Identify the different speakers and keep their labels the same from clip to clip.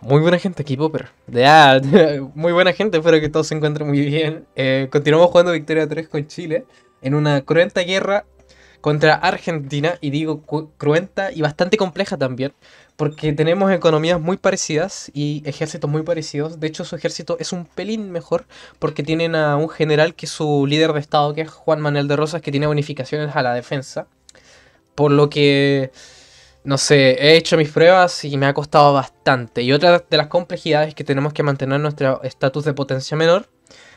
Speaker 1: Muy buena gente aquí, Popper. Ah, ah, muy buena gente, espero que todos se encuentren muy bien. Eh, continuamos jugando Victoria 3 con Chile en una cruenta guerra contra Argentina, y digo cruenta y bastante compleja también, porque tenemos economías muy parecidas y ejércitos muy parecidos. De hecho, su ejército es un pelín mejor porque tienen a un general que es su líder de Estado, que es Juan Manuel de Rosas, que tiene bonificaciones a la defensa. Por lo que no sé, he hecho mis pruebas y me ha costado bastante. Y otra de las complejidades es que tenemos que mantener nuestro estatus de potencia menor.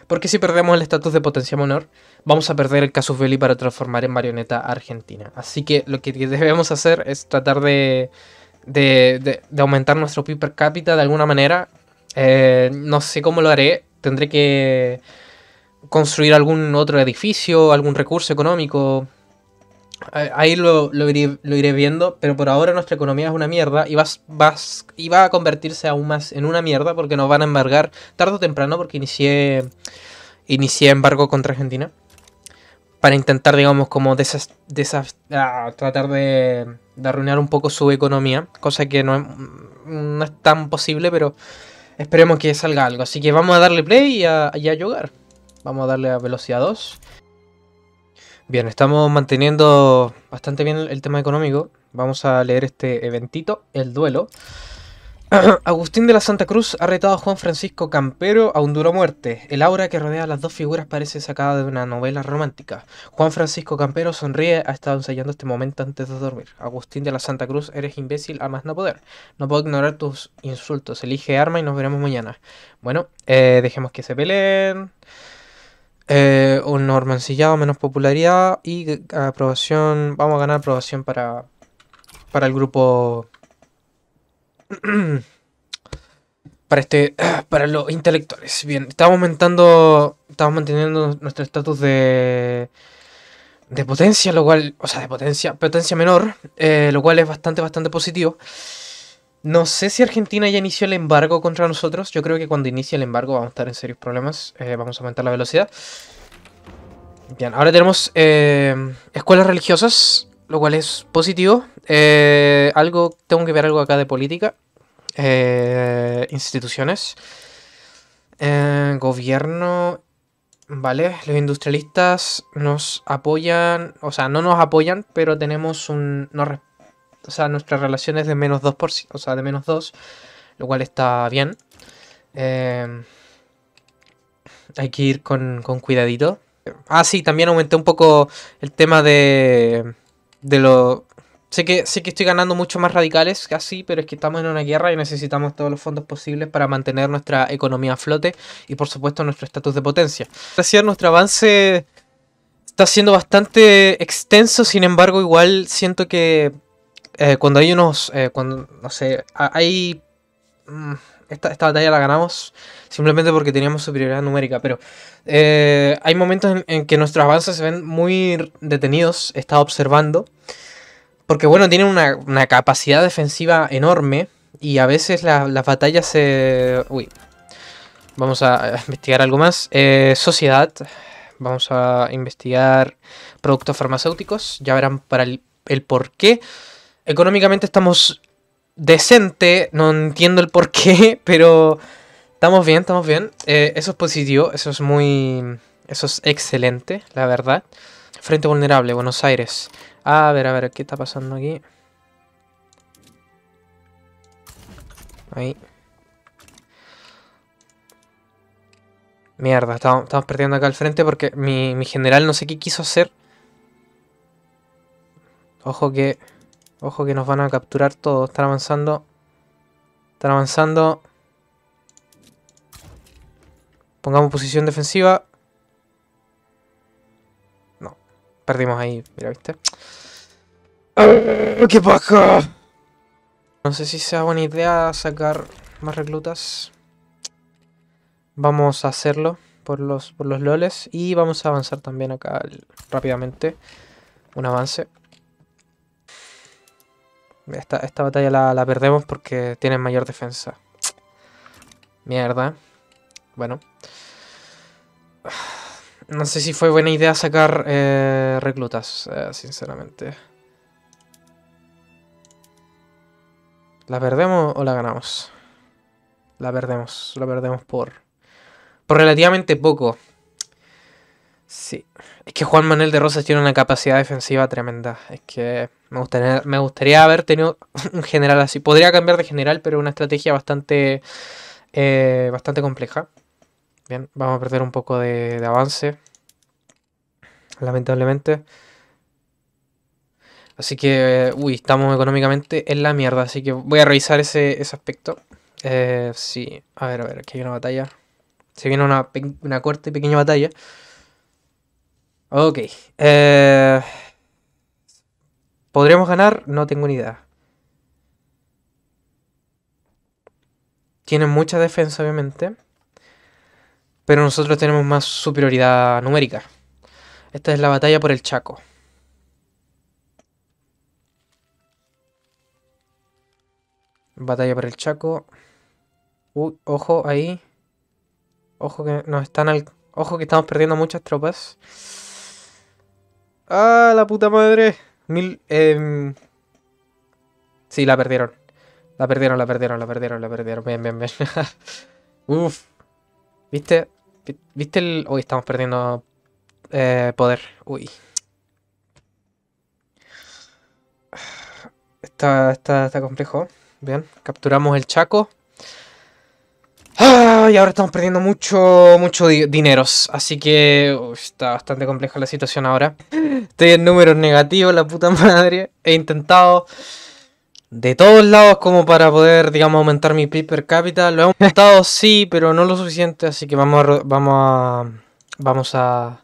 Speaker 1: Porque si perdemos el estatus de potencia menor, vamos a perder el casus belli para transformar en marioneta argentina. Así que lo que debemos hacer es tratar de, aumentar nuestro PIB per cápita de alguna manera. Eh, no sé cómo lo haré. Tendré que construir algún otro edificio, algún recurso económico. Ahí lo, iré, viendo, pero por ahora nuestra economía es una mierda y, vas, va a convertirse aún más en una mierda porque nos van a embargar tarde o temprano porque inicié, inicié embargo contra Argentina para intentar, digamos, como ah, tratar de, de, arruinar un poco su economía, cosa que mm, no, es tan posible, pero esperemos que salga algo. Así que vamos a darle play a, y a jugar. Vamos a darle a velocidad 2. Bien, estamos manteniendo bastante bien el tema económico. Vamos a leer este eventito, el duelo. Agustín de la Santa Cruz ha retado a Juan Francisco Campero a un duro muerte. El aura que rodea a las dos figuras parece sacada de una novela romántica. Juan Francisco Campero sonríe, ha estado ensayando este momento antes de dormir. Agustín de la Santa Cruz, eres imbécil a más no poder. No puedo ignorar tus insultos. Elige arma y nos veremos mañana. Bueno, eh, dejemos que se peleen. Eh, un normancillado menos popularidad y aprobación. Vamos a ganar aprobación para, para el grupo. para este. Para los intelectuales. Bien, estamos aumentando. Estamos manteniendo nuestro estatus de. De potencia, lo cual. O sea, de potencia. Potencia menor. Eh, lo cual es bastante, bastante positivo. No sé si Argentina ya inició el embargo contra nosotros. Yo creo que cuando inicie el embargo vamos a estar en serios problemas. Eh, vamos a aumentar la velocidad. Bien, ahora tenemos eh, escuelas religiosas, lo cual es positivo. Eh, algo, tengo que ver algo acá de política. instituciones. gobierno. Vale, los industrialistas nos apoyan, o sea, no nos apoyan, pero tenemos un... No o sea, nuestra relación es de menos 2%, o sea, de menos 2, lo cual está bien. Em, hay que ir con, cuidadito. Ah, sí, también aumenté un poco el tema de, de lo... Sé que, sé que estoy ganando mucho más radicales así, pero es que estamos en una guerra y necesitamos todos los fondos posibles para mantener nuestra economía a flote y por supuesto nuestro estatus de potencia. Gracias nuestro avance está siendo bastante extenso, sin embargo, igual siento que eh, cuando hay unos, eh, cuando, no sé, hay... Mm, esta, batalla la ganamos simplemente porque teníamos superioridad numérica, pero eh, hay momentos en, que nuestros avances se ven muy detenidos, está observando, porque bueno, tienen una, capacidad defensiva enorme y a veces la, las batallas se... Uy, vamos a investigar algo más. sociedad, vamos a investigar productos farmacéuticos, ya verán para el, el por qué. Económicamente estamos decente, no entiendo el por qué, pero estamos bien, estamos bien. Eh, eso es positivo, eso es muy... Eso es excelente, la verdad. Frente Vulnerable, Buenos Aires. A ver, a ver, ¿qué está pasando aquí? Ahí. Mierda, estamos, perdiendo acá al frente porque mi, mi general no sé qué quiso hacer. Ojo que... Ojo que nos van a capturar todos. Están avanzando. Están avanzando. Pongamos posición defensiva. No. Perdimos ahí. Mira, ¿viste? Ah, ¡Qué paja! No sé si sea buena idea sacar más reclutas. Vamos a hacerlo por los, por los loles. Y vamos a avanzar también acá rápidamente. Un avance. Esta, batalla la, perdemos porque tienen mayor defensa. Mierda. Bueno. No sé si fue buena idea sacar eh, reclutas, eh, sinceramente. ¿La perdemos o la ganamos? La perdemos, la perdemos por... Por relativamente poco. Sí. Es que Juan Manuel de Rosas tiene una capacidad defensiva tremenda. Es que... Me gustaría, me gustaría haber tenido un general así. Podría cambiar de general, pero una estrategia bastante, eh, bastante compleja. Bien, vamos a perder un poco de, avance. Lamentablemente. Así que, uy, estamos económicamente en la mierda. Así que voy a revisar ese, aspecto. Eh, sí, a ver, a ver, aquí hay una batalla. Se viene una, una corta y pequeña batalla. Ok. Eh, ¿Podremos ganar? No tengo ni idea. Tienen mucha defensa, obviamente. Pero nosotros tenemos más superioridad numérica. Esta es la batalla por el Chaco. Batalla por el Chaco. Uy, ojo ahí. Ojo que nos están al... Ojo que estamos perdiendo muchas tropas. ¡Ah, la puta madre! Mil, eh... Sí, la perdieron. La perdieron, la perdieron, la perdieron, la perdieron. Bien, bien, bien. Uf. ¿Viste? ¿Viste el...? Uy, estamos perdiendo eh, poder. Uy. Está, está, está complejo. Bien. Capturamos el Chaco. ¡Ah! Y ahora estamos perdiendo mucho, mucho dineros. Así que está bastante compleja la situación ahora. Estoy en números negativos, la puta madre. He intentado de todos lados como para poder, digamos, aumentar mi PIB per cápita. Lo he aumentado, sí, pero no lo suficiente. Así que vamos a... Vamos a... Vamos a...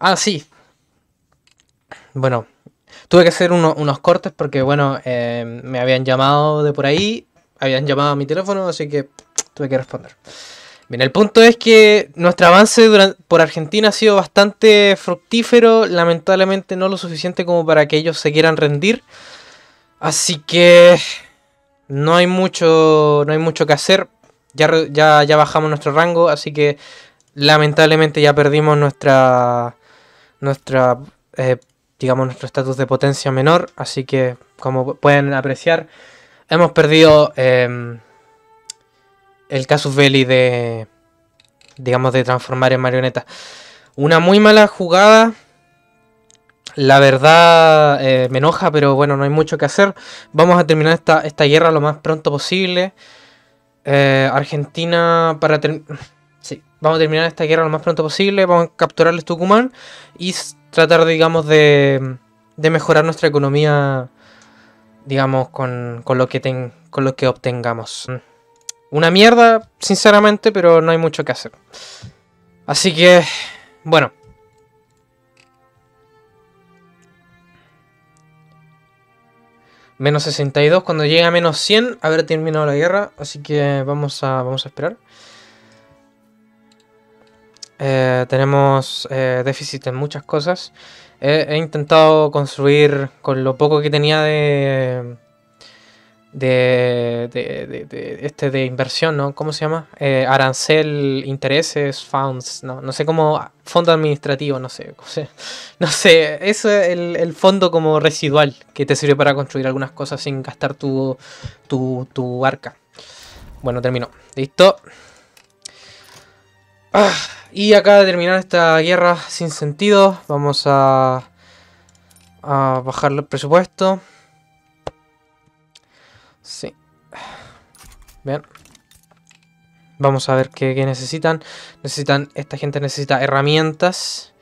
Speaker 1: Ah, sí. Bueno, tuve que hacer unos cortes porque, bueno, eh, me habían llamado de por ahí. Habían llamado a mi teléfono, así que tuve que responder. Bien, el punto es que nuestro avance por Argentina ha sido bastante fructífero, lamentablemente no lo suficiente como para que ellos se quieran rendir. Así que no hay mucho, no hay mucho que hacer. Ya, ya, ya bajamos nuestro rango, así que lamentablemente ya perdimos nuestra, nuestra eh, digamos, nuestro estatus de potencia menor. Así que, como pueden apreciar, hemos perdido... Eh, el casus belli de, digamos, de transformar en marioneta. Una muy mala jugada. La verdad eh, me enoja, pero bueno, no hay mucho que hacer. Vamos a terminar esta, guerra lo más pronto posible. Eh, Argentina para sí, vamos a terminar esta guerra lo más pronto posible. Vamos a capturarles Tucumán y tratar, digamos, de, mejorar nuestra economía, digamos, con, lo, que con lo que obtengamos. Una mierda, sinceramente, pero no hay mucho que hacer. Así que, bueno. Menos 62, cuando llegue a menos 100, habrá terminado la guerra, así que vamos a, vamos a esperar. Eh, tenemos eh, déficit en muchas cosas. Eh, he intentado construir con lo poco que tenía de de, este de inversión, ¿no? ¿Cómo se llama? Eh, arancel, intereses, funds, ¿no? No sé cómo, fondo administrativo, no sé, no sé, eso es el, fondo como residual que te sirve para construir algunas cosas sin gastar tu, tu, tu arca. Bueno, terminó. Listo. Ah, y acá de terminar esta guerra sin sentido, vamos a, a bajar el presupuesto. Sí. Bien. Vamos a ver qué, necesitan. Necesitan. Esta gente necesita herramientas.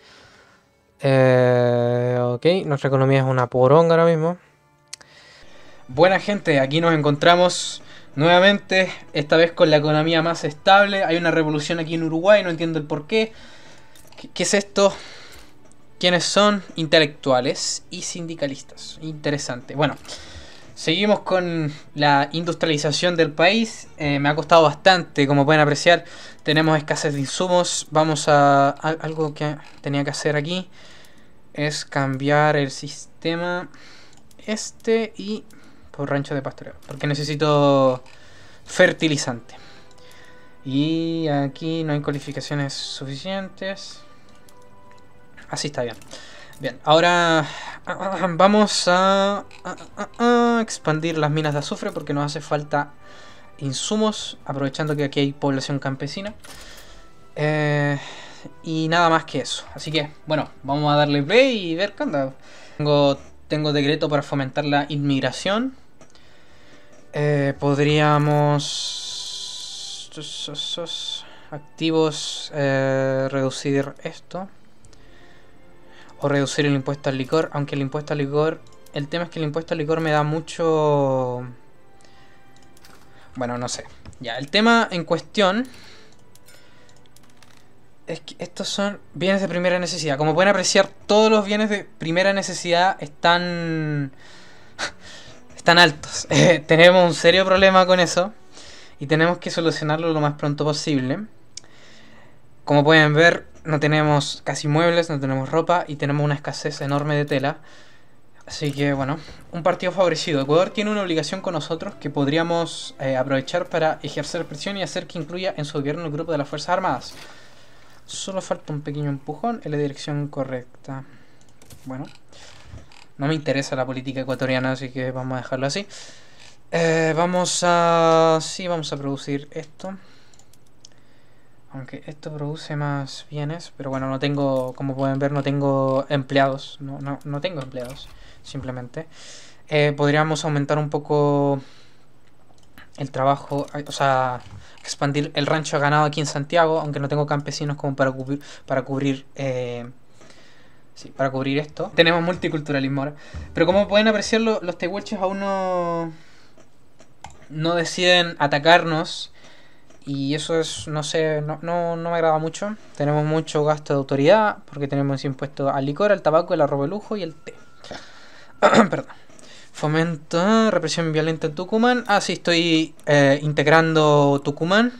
Speaker 1: Eh, ok, nuestra economía es una poronga ahora mismo. Buena gente, aquí nos encontramos nuevamente, esta vez con la economía más estable. Hay una revolución aquí en Uruguay, no entiendo el por ¿Qué, qué es esto? ¿Quiénes son? Intelectuales y sindicalistas. Interesante. Bueno, Seguimos con la industrialización del país. Eh, me ha costado bastante, como pueden apreciar. Tenemos escasez de insumos. Vamos a, algo que tenía que hacer aquí. Es cambiar el sistema este y por rancho de pastoreo. Porque necesito fertilizante. Y aquí no hay calificaciones suficientes. Así está bien. Bien, ahora ah, ah, ah, vamos a, expandir las minas de azufre porque nos hace falta insumos, aprovechando que aquí hay población campesina. Eh, y nada más que eso. Así que, bueno, vamos a darle play y ver qué onda. Tengo, decreto para fomentar la inmigración. Eh, podríamos... Activos, eh, reducir esto reducir el impuesto al licor, aunque el impuesto al licor... El tema es que el impuesto al licor me da mucho... Bueno, no sé. Ya, el tema en cuestión... Es que estos son bienes de primera necesidad. Como pueden apreciar, todos los bienes de primera necesidad están... están altos. Eh, tenemos un serio problema con eso. Y tenemos que solucionarlo lo más pronto posible. Como pueden ver, no tenemos casi muebles, no tenemos ropa y tenemos una escasez enorme de tela. Así que bueno, un partido favorecido. Ecuador tiene una obligación con nosotros que podríamos eh, aprovechar para ejercer presión y hacer que incluya en su gobierno el grupo de las Fuerzas Armadas. Solo falta un pequeño empujón en la dirección correcta. Bueno, no me interesa la política ecuatoriana, así que vamos a dejarlo así. Eh, vamos a... Sí, vamos a producir esto. Aunque esto produce más bienes, pero bueno, no tengo, como pueden ver, no tengo empleados. No, tengo empleados, simplemente. Eh, podríamos aumentar un poco el trabajo, eh, o sea, expandir el rancho ganado aquí en Santiago, aunque no tengo campesinos como para cubrir, para cubrir, eh, sí, para cubrir esto. Tenemos multiculturalismo ahora. Pero como pueden apreciar, los tehuelches aún no, no deciden atacarnos y eso es, no sé, no, me agrada mucho. Tenemos mucho gasto de autoridad porque tenemos impuestos al licor, al tabaco, el arroz lujo y el té. Perdón. fomento represión violenta en Tucumán. Ah, sí, estoy eh, integrando Tucumán.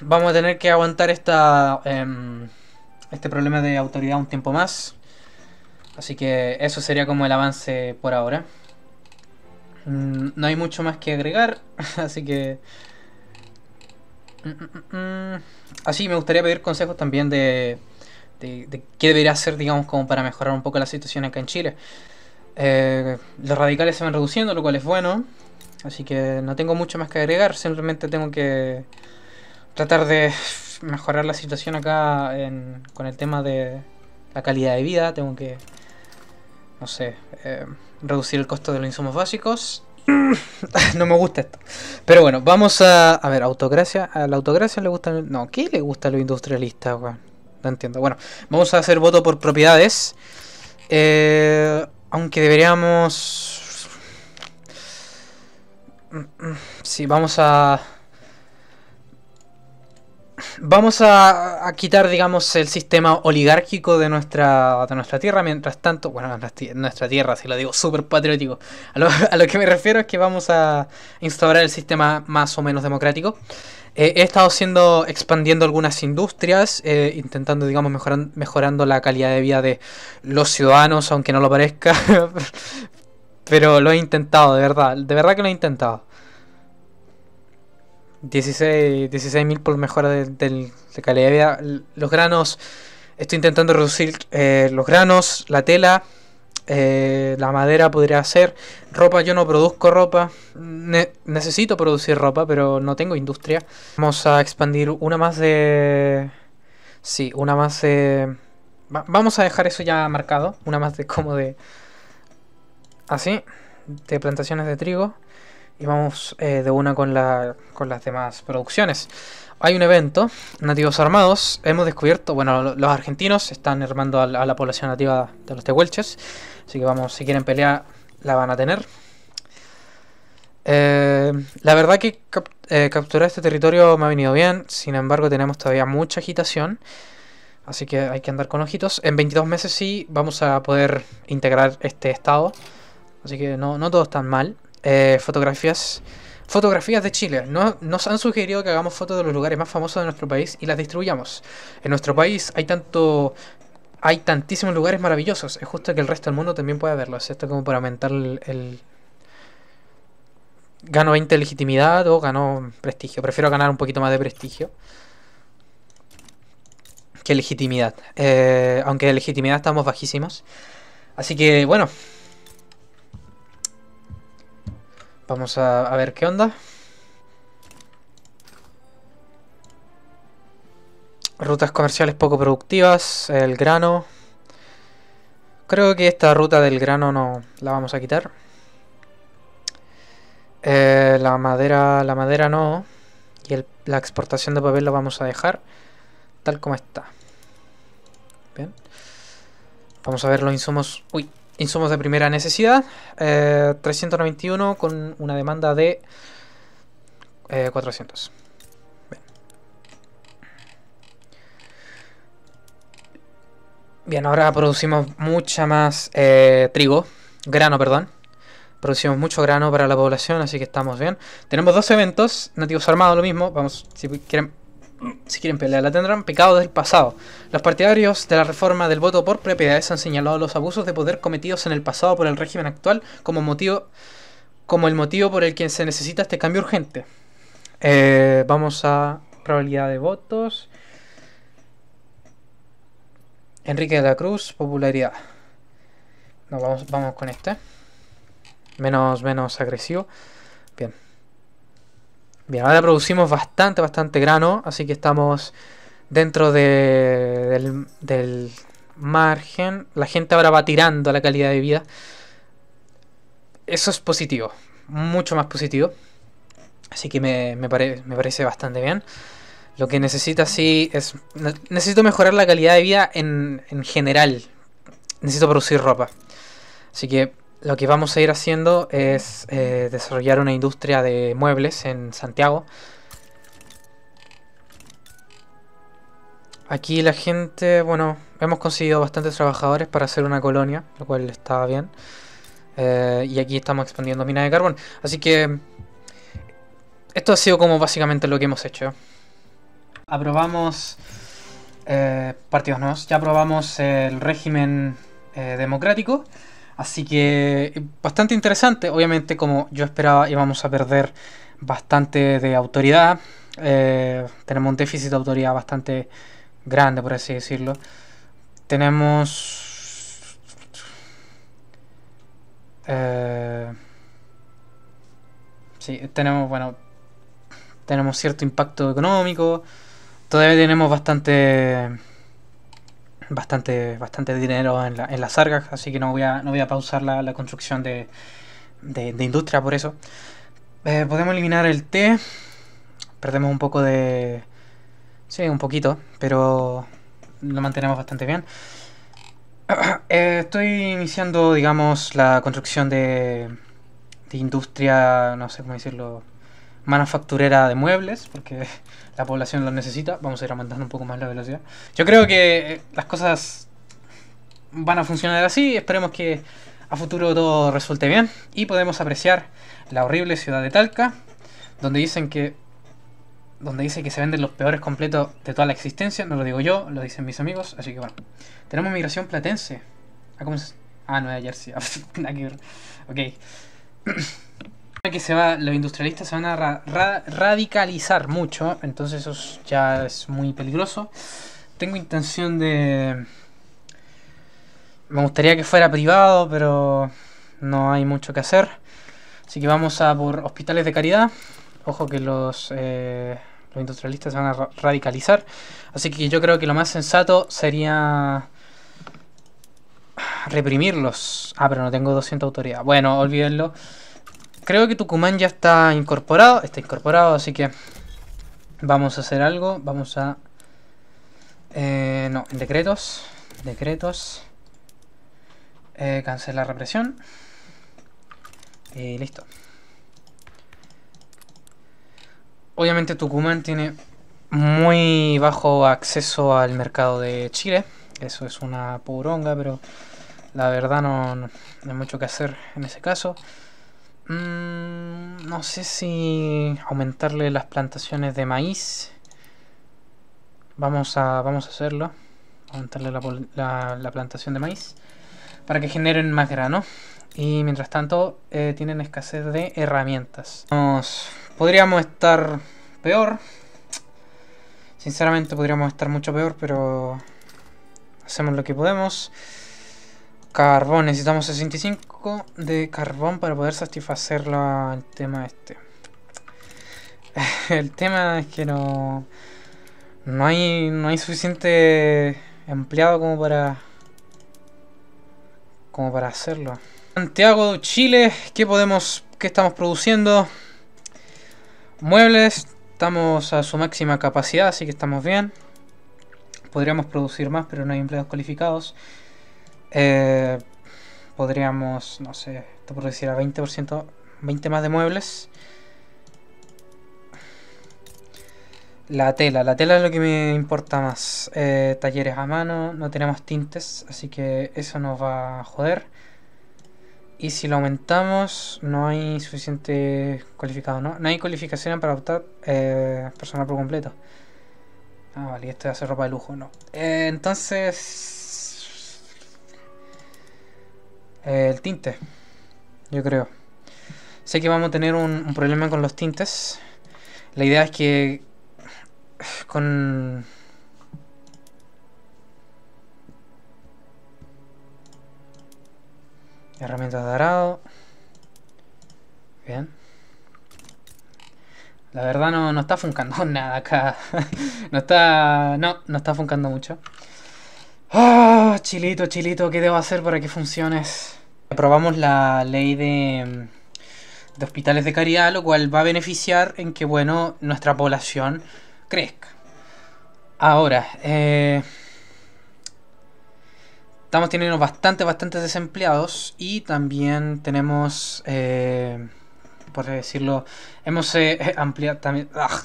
Speaker 1: Vamos a tener que aguantar esta, em, este problema de autoridad un tiempo más. Así que eso sería como el avance por ahora. Mm, no hay mucho más que agregar, así que... Mm, mm, así, me gustaría pedir consejos también de, de, de, qué debería hacer, digamos, como para mejorar un poco la situación acá en Chile. Eh, los radicales se van reduciendo, lo cual es bueno. Así que no tengo mucho más que agregar, simplemente tengo que tratar de mejorar la situación acá con el tema de la calidad de vida. Tengo que no sé, eh, reducir el costo de los insumos básicos. no me gusta esto. Pero bueno, vamos a. A ver, autocracia. A la autocracia le gusta. No, ¿qué le gusta a los industrialistas, No entiendo. Bueno, vamos a hacer voto por propiedades. Eh, aunque deberíamos. Mm, mm, sí, vamos a vamos a, quitar, digamos, el sistema oligárquico de nuestra, nuestra tierra, mientras tanto, bueno, nuestra tierra, si lo digo, súper patriótico. A lo, que me refiero es que vamos a instaurar el sistema más o menos democrático. Eh, he estado siendo, expandiendo algunas industrias, eh, intentando, digamos, mejorando la calidad de vida de los ciudadanos, aunque no lo parezca. Pero lo he intentado, de verdad, de verdad que lo he intentado. 16.000 por mejora de, calidad de vida. Los granos, estoy intentando reducir eh, los granos, la tela, eh, la madera podría ser. Ropa, yo no produzco ropa. necesito producir ropa, pero no tengo industria. Vamos a expandir una más de... Sí, una más de... vamos a dejar eso ya marcado. Una más de como de... Así. De plantaciones de trigo y vamos eh, de una con, la, con las demás producciones. Hay un evento, Nativos Armados. Hemos descubierto, bueno, los argentinos están armando a la, población nativa de los tehuelches. Así que vamos, si quieren pelear, la van a tener. Eh, la verdad que eh, capturar este territorio me ha venido bien. Sin embargo, tenemos todavía mucha agitación. Así que hay que andar con ojitos. En 22 meses sí vamos a poder integrar este estado. Así que no, no todo es tan mal. Eh, fotografías. Fotografías de Chile. No, nos han sugerido que hagamos fotos de los lugares más famosos de nuestro país y las distribuyamos. En nuestro país hay tanto hay tantísimos lugares maravillosos. Es justo que el resto del mundo también pueda verlos. Esto como para aumentar el... Gano 20 de legitimidad o gano prestigio. Prefiero ganar un poquito más de prestigio. Que legitimidad. Eh, aunque de legitimidad estamos bajísimos. Así que bueno, Vamos a, ver qué onda. Rutas comerciales poco productivas, el grano. Creo que esta ruta del grano no la vamos a quitar. Eh, la madera, la madera no. Y la exportación de papel lo vamos a dejar tal como está. Bien. Vamos a ver los insumos. Uy, insumos de primera necesidad, 391 eh, con una demanda de 400. Eh, bien. ahora producimos mucha más eh, trigo, grano, perdón. Producimos mucho grano para la población, así que estamos bien. Tenemos dos eventos, nativos armados, lo mismo. Vamos, si quieren si quieren pelear, la tendrán Pecado del pasado. Los partidarios de la reforma del voto por propiedades han señalado los abusos de poder cometidos en el pasado por el régimen actual como motivo como el motivo por el que se necesita este cambio urgente. Eh, vamos a probabilidad de votos. Enrique de la Cruz, popularidad. No, vamos, vamos con este. Menos, menos agresivo. Bien, ahora producimos bastante, bastante grano, así que estamos dentro del, margen. La gente ahora va tirando la calidad de vida. Eso es positivo, mucho más positivo. Así que me, parece bastante bien. Lo que necesita sí es... Necesito mejorar la calidad de vida en general. Necesito producir ropa. Así que lo que vamos a ir haciendo es eh, desarrollar una industria de muebles en Santiago. Aquí la gente, bueno, hemos conseguido bastantes trabajadores para hacer una colonia, lo cual está bien. Eh, y aquí estamos expandiendo minas de carbón. Así que esto ha sido como básicamente lo que hemos hecho. Aprobamos eh, partidos nuevos, ya aprobamos el régimen democrático. Así que eh, bastante interesante, obviamente como yo esperaba íbamos a perder bastante de autoridad, eh, tenemos un déficit de autoridad bastante grande por así decirlo. Tenemos... Eh, sí, tenemos, bueno, tenemos cierto impacto económico, todavía tenemos bastante bastante, bastante dinero en, las sargas, así que no voy a, no voy a pausar la, construcción de, industria por eso. Eh, podemos eliminar el T, perdemos un poco de... Sí, un poquito, pero lo mantenemos bastante bien. Eh, estoy iniciando, digamos, la construcción de industria, no sé cómo decirlo, manufacturera de muebles, porque la población lo necesita. Vamos a ir aumentando un poco más la velocidad. Yo creo que eh, las cosas van a funcionar así. Esperemos que a futuro todo resulte bien. Y podemos apreciar la horrible ciudad de Talca, donde dicen que donde que se venden los peores completos de toda la existencia. No lo digo yo, lo dicen mis amigos. Así que bueno. Tenemos migración platense. Ah, no ah, Nueva Jersey. ok. que se va, los industrialistas se van a radicalizar mucho, entonces eso ya es muy peligroso. Tengo intención de... Me gustaría que fuera privado, pero no hay mucho que hacer. Así que vamos a por hospitales de caridad. Ojo que los, eh, los industrialistas se van a radicalizar. Así que yo creo que lo más sensato sería reprimirlos. Ah, pero no tengo 200 autoridad. Bueno, olvídenlo. Creo que Tucumán ya está incorporado. Está incorporado, así que vamos a hacer algo. Vamos a... Eh, no, decretos. Decretos. Eh, cancelar represión. Y listo. Obviamente Tucumán tiene muy bajo acceso al mercado de Chile. Eso es una puronga, pero la verdad no, no hay mucho que hacer en ese caso. Mm, no sé si aumentarle las plantaciones de maíz. Vamos a, vamos a hacerlo. Aumentarle la, la, plantación de maíz. Para que generen más grano. Y mientras tanto eh, tienen escasez de herramientas. podríamos estar peor. Sinceramente podríamos estar mucho peor, pero hacemos lo que podemos. Carbón, necesitamos 65 de carbón para poder satisfacer el tema este. el tema es que no... No hay, no hay suficiente empleado como para... Como para hacerlo. Santiago, Chile, ¿qué podemos... ¿Qué estamos produciendo? Muebles, estamos a su máxima capacidad, así que estamos bien. Podríamos producir más, pero no hay empleados cualificados. Eh, podríamos, no sé, esto a 20%, 20 más de muebles. La tela, la tela es lo que me importa más. Eh, talleres a mano, no tenemos tintes, así que eso nos va a joder. Y si lo aumentamos, no hay suficiente cualificado, ¿no? No hay cualificación para optar eh, personal por completo. Ah, vale, esto es hacer ropa de lujo, no. entonces, el tinte. Yo creo. Sé que vamos a tener un, problema con los tintes. La idea es que con herramientas de arado bien la verdad no, no está funcando nada acá no está no, no está funcando mucho ah, chilito, chilito, ¿qué debo hacer para que funcione? aprobamos la ley de, hospitales de caridad, lo cual va a beneficiar en que, bueno, nuestra población crezca. Ahora, eh, estamos teniendo bastante, bastantes desempleados y también tenemos, eh, por decirlo, hemos eh, ampliado también... Ah,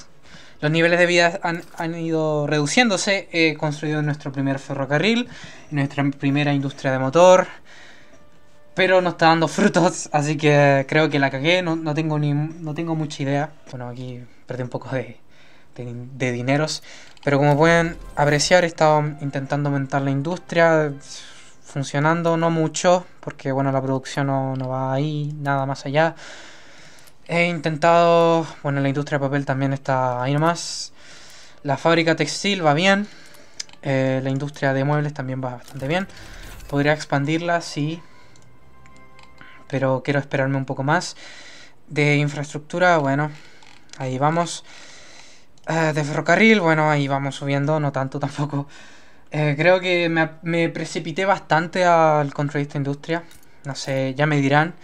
Speaker 1: los niveles de vida han, han ido reduciéndose. He construido nuestro primer ferrocarril, nuestra primera industria de motor, pero no está dando frutos, así que creo que la cagué, no, tengo, ni, no tengo mucha idea. Bueno, aquí perdí un poco de, de, dineros, pero como pueden apreciar he estado intentando aumentar la industria, funcionando no mucho, porque bueno, la producción no, va ahí, nada más allá. He intentado, bueno, la industria de papel también está ahí nomás. La fábrica textil va bien, eh, la industria de muebles también va bastante bien. Podría expandirla, sí, pero quiero esperarme un poco más. De infraestructura, bueno, ahí vamos. Ah, de ferrocarril, bueno, ahí vamos subiendo, no tanto tampoco. Eh, creo que me, precipité bastante al Contradicto Industria. No sé, ya me dirán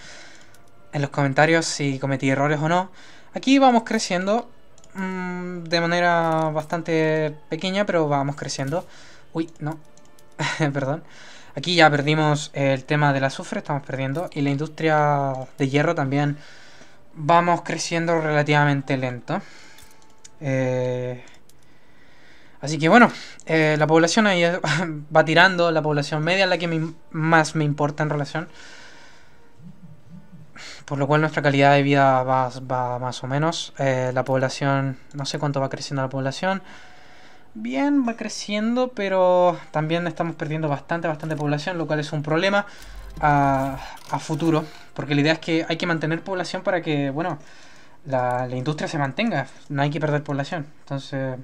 Speaker 1: en los comentarios si cometí errores o no. Aquí vamos creciendo mm, de manera bastante pequeña, pero vamos creciendo. Uy, no, perdón. Aquí ya perdimos el tema del azufre, estamos perdiendo. Y la industria de hierro también vamos creciendo relativamente lento. Eh, así que bueno, eh, la población ahí va tirando, la población media es la que más me importa en relación. Por lo cual nuestra calidad de vida va, más o menos. Eh, la población, no sé cuánto va creciendo la población bien, va creciendo, pero también estamos perdiendo bastante, bastante población, lo cual es un problema a, futuro, porque la idea es que hay que mantener población para que, bueno, la, industria se mantenga, no hay que perder población, entonces...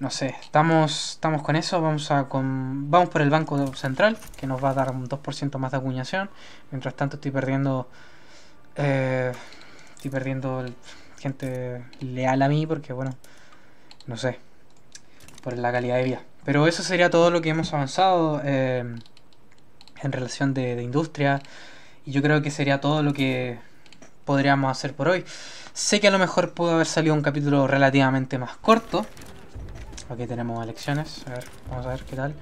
Speaker 1: No sé, estamos, estamos con eso, vamos a vamos por el Banco Central, que nos va a dar un 2% más de acuñación. Mientras tanto estoy perdiendo eh, estoy perdiendo gente leal a mí porque bueno, no sé, por la calidad de vida. Pero eso sería todo lo que hemos avanzado eh, en relación de, industria. Y yo creo que sería todo lo que podríamos hacer por hoy. Sé que a lo mejor pudo haber salido un capítulo relativamente más corto. Aquí tenemos elecciones. A ver, vamos a ver qué tal.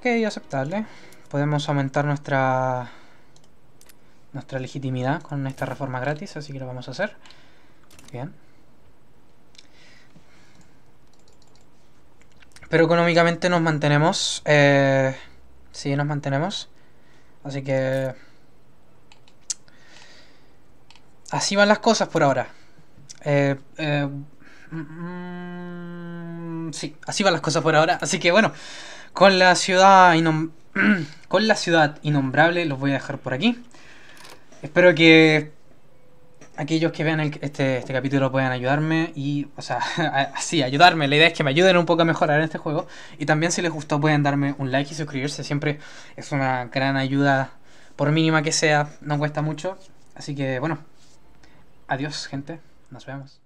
Speaker 1: Ok, aceptable. Podemos aumentar nuestra nuestra legitimidad con esta reforma gratis, así que lo vamos a hacer. Bien. Pero económicamente nos mantenemos. Eh, sí, nos mantenemos. Así que... Así van las cosas por ahora. Eh, eh mm, sí, así van las cosas por ahora. Así que bueno, con la ciudad con la ciudad innombrable los voy a dejar por aquí. Espero que aquellos que vean este, este, capítulo pueden ayudarme y, o sea, sí, ayudarme. La idea es que me ayuden un poco a mejorar en este juego. Y también si les gustó pueden darme un like y suscribirse. Siempre es una gran ayuda, por mínima que sea, no cuesta mucho. Así que, bueno, adiós gente, nos vemos.